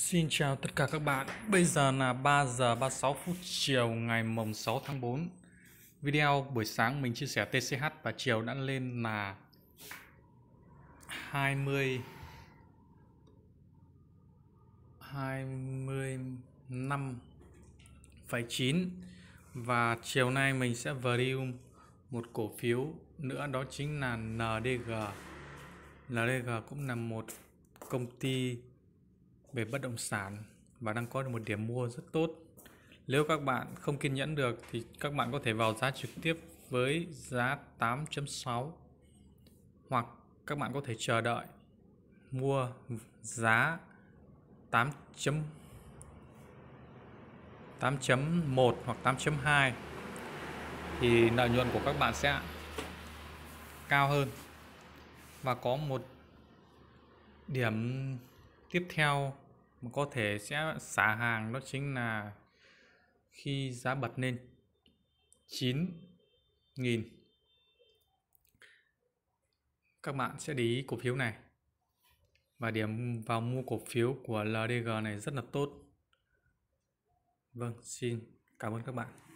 Xin chào tất cả các bạn. Bây giờ là 3 giờ 36 phút chiều ngày mùng 6 tháng 4. Video buổi sáng mình chia sẻ TCH và chiều đã lên là 20 25,9 và chiều nay mình sẽ review một cổ phiếu nữa đó chính là NDG. NDG cũng là một công ty về bất động sản và đang có được một điểm mua rất tốt. Nếu các bạn không kiên nhẫn được thì các bạn có thể vào giá trực tiếp với giá 8.6 hoặc các bạn có thể chờ đợi mua giá 8. 8.1 hoặc 8.2 thì lợi nhuận của các bạn sẽ cao hơn và có một điểm tiếp theo mà có thể sẽ xả hàng đó chính là khi giá bật lên 9.000 các bạn sẽ để ý cổ phiếu này và điểm vào mua cổ phiếu của LDG này rất là tốt. Vâng, xin cảm ơn các bạn.